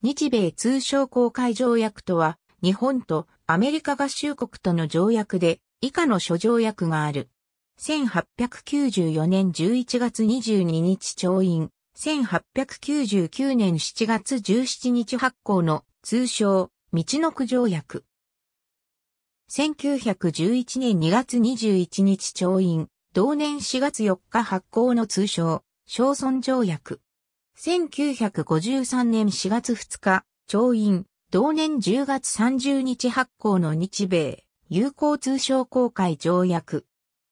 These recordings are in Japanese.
日米通商公開条約とは、日本とアメリカ合衆国との条約で、以下の諸条約がある。1894年11月22日調印、1899年7月17日発行の通称、道の区条約。1911年2月21日調印、同年4月4日発行の通称、小村条約。1953年4月2日、調印、同年10月30日発行の日米友好通商公開条約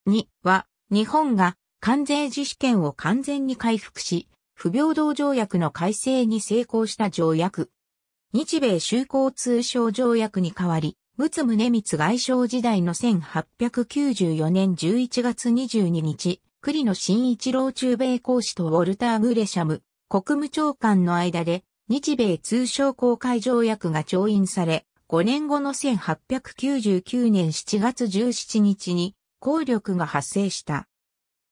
2は、日本が関税自主権を完全に回復し、不平等条約の改正に成功した条約。日米修好通商条約に代わり、陸奥宗光外相時代の1894年11月22日、栗野新一郎中米公使とウォルター・グレシャム、国務長官の間で日米通商公開条約が調印され、5年後の1899年7月17日に効力が発生した。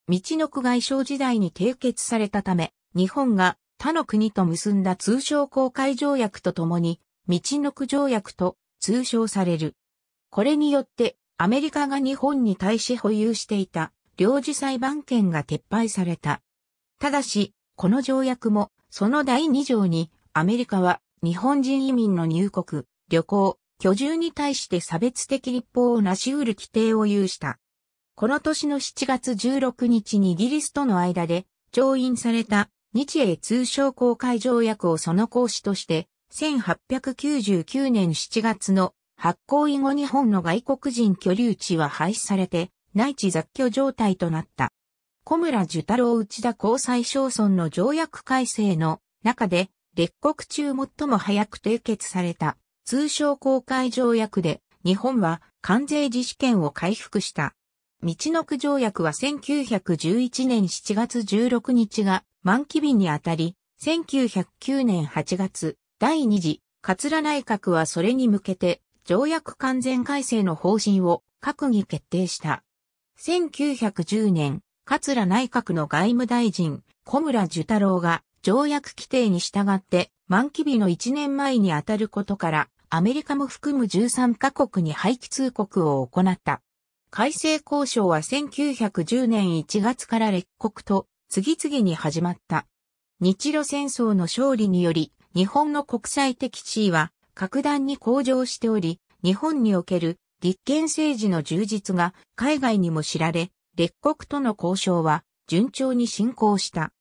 道の区外省時代に締結されたため、日本が他の国と結んだ通商公開条約とともに、道の区条約と通称される。これによって、アメリカが日本に対し保有していた領事裁判権が撤廃された。ただし、この条約も、その第2条に、アメリカは日本人移民の入国、旅行、居住に対して差別的立法をなし得る規定を有した。この年の7月16日にイギリスとの間で、調印された日英通商公開条約をその講師として、1899年7月の発行以後日本の外国人居留地は廃止されて、内地雑居状態となった。小村寿太郎内田交際小村の条約改正の中で、列国中最も早く締結された通商公開条約で日本は関税自主権を回復した。道の区条約は1911年7月16日が満期日にあたり、1909年8月、第2次、桂内閣はそれに向けて、条約完全改正の方針を閣議決定した。1910年桂内閣の外務大臣、小村寿太郎が、条約規定に従って、満期日の1年前に当たることから、アメリカも含む13カ国に廃棄通告を行った。改正交渉は1910年1月から列国と次々に始まった。日露戦争の勝利により、日本の国際的地位は格段に向上しており、日本における立憲政治の充実が海外にも知られ、列国との交渉は順調に進行した。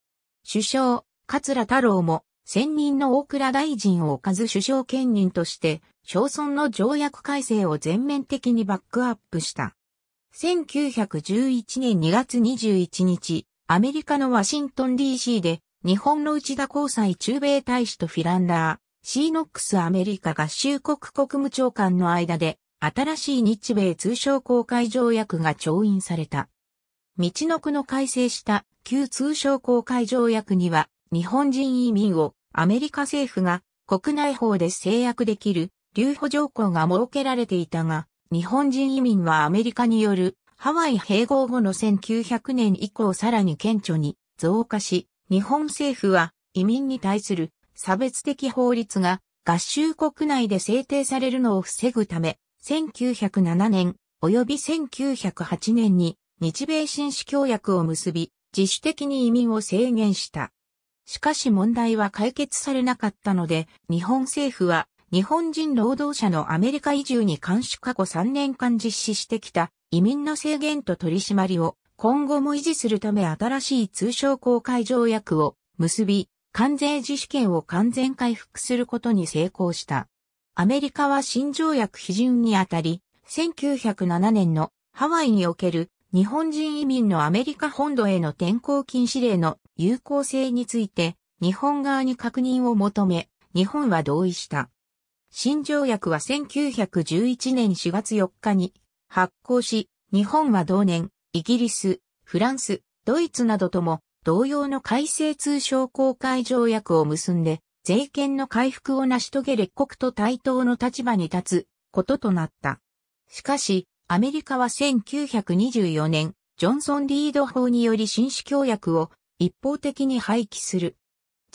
首相、桂太郎も専任の大倉大臣を置かず首相兼任として、小村の条約改正を全面的にバックアップした。1911年2月21日、アメリカのワシントン DC で、日本の内田交際中米大使とフィランダー、シーノックスアメリカ合衆国国務長官の間で、新しい日米通商公開条約が調印された。道の区の改正した旧通商公開条約には、日本人移民をアメリカ政府が国内法で制約できる留保条項が設けられていたが、日本人移民はアメリカによるハワイ併合後の1900年以降さらに顕著に増加し、日本政府は移民に対する差別的法律が合衆国内で制定されるのを防ぐため、1907年及び1908年に日米紳士協約を結び、自主的に移民を制限した。しかし問題は解決されなかったので、日本政府は日本人労働者のアメリカ移住に監視過去3年間実施してきた移民の制限と取り締まりを今後も維持するため新しい通商公開条約を結び、関税自主権を完全回復することに成功した。アメリカは新条約批准にあたり、1907年のハワイにおける日本人移民のアメリカ本土への転校禁止令の有効性について日本側に確認を求め、日本は同意した。新条約は1911年4月4日に発行し、日本は同年、イギリス、フランス、ドイツなどとも同様の改正通商公開条約を結んで、税権の回復を成し遂げ列国と対等の立場に立つこととなった。しかし、アメリカは1924年、ジョンソン・リード法により紳士協約を一方的に廃棄する。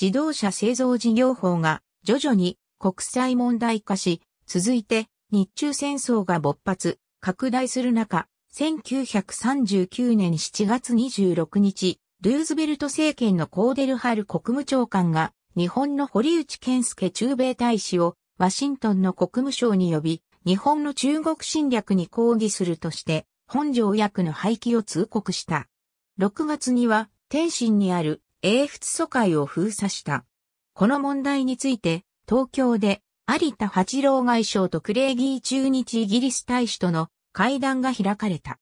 自動車製造事業法が徐々に国際問題化し、続いて日中戦争が勃発、拡大する中、1939年7月26日、ルーズベルト政権のコーデルハル国務長官が日本の堀内健介駐米大使をワシントンの国務省に呼び、日本の中国侵略に抗議するとして、本条約の廃棄を通告した。6月には、天津にある英仏疎開を封鎖した。この問題について、東京で有田八郎外相とクレイギー駐日イギリス大使との会談が開かれた。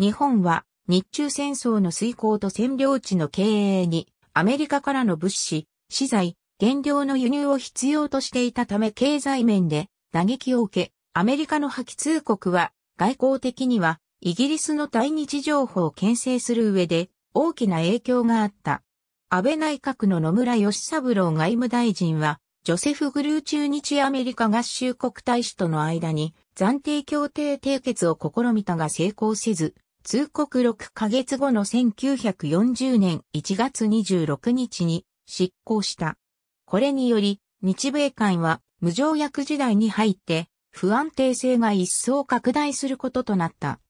日本は日中戦争の遂行と占領地の経営にアメリカからの物資、資材、原料の輸入を必要としていたため経済面で打撃を受け、アメリカの破棄通告は、外交的には、イギリスの対日情報を牽制する上で、大きな影響があった。安倍内閣の野村義三郎外務大臣は、ジョセフ・グルー中日アメリカ合衆国大使との間に暫定協定締結を試みたが成功せず、通告6ヶ月後の1940年1月26日に執行した。これにより、日米間は無条約時代に入って不安定性が一層拡大することとなった。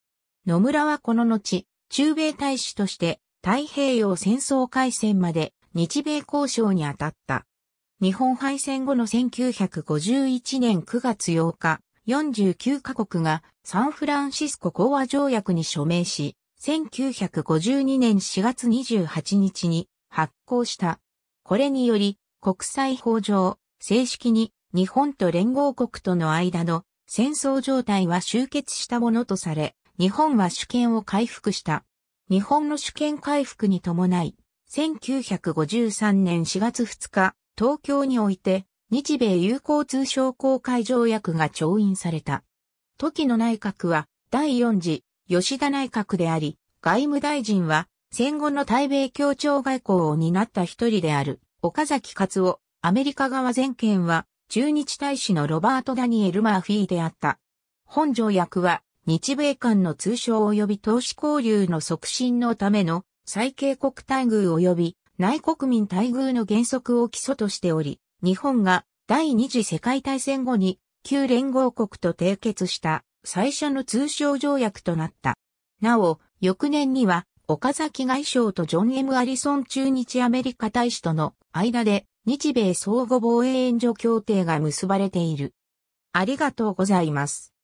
野村はこの後、中米大使として太平洋戦争開戦まで日米交渉に当たった。日本敗戦後の1951年9月8日、49カ国がサンフランシスコ講和条約に署名し、1952年4月28日に発行した。これにより、国際法上、正式に日本と連合国との間の戦争状態は終結したものとされ、日本は主権を回復した。日本の主権回復に伴い、1953年4月2日、東京において、日米友好通商公開条約が調印された。時の内閣は、第4次、吉田内閣であり、外務大臣は、戦後の対米協調外交を担った一人である、岡崎勝夫、アメリカ側全権は、駐日大使のロバート・ダニエル・マーフィーであった。本条約は、日米間の通商及び投資交流の促進のための最恵国待遇及び内国民待遇の原則を基礎としており、日本が第二次世界大戦後に旧連合国と締結した最初の通商条約となった。なお、翌年には岡崎外相とジョン・エム・アリソン駐日アメリカ大使との間で日米相互防衛援助協定が結ばれている。ありがとうございます。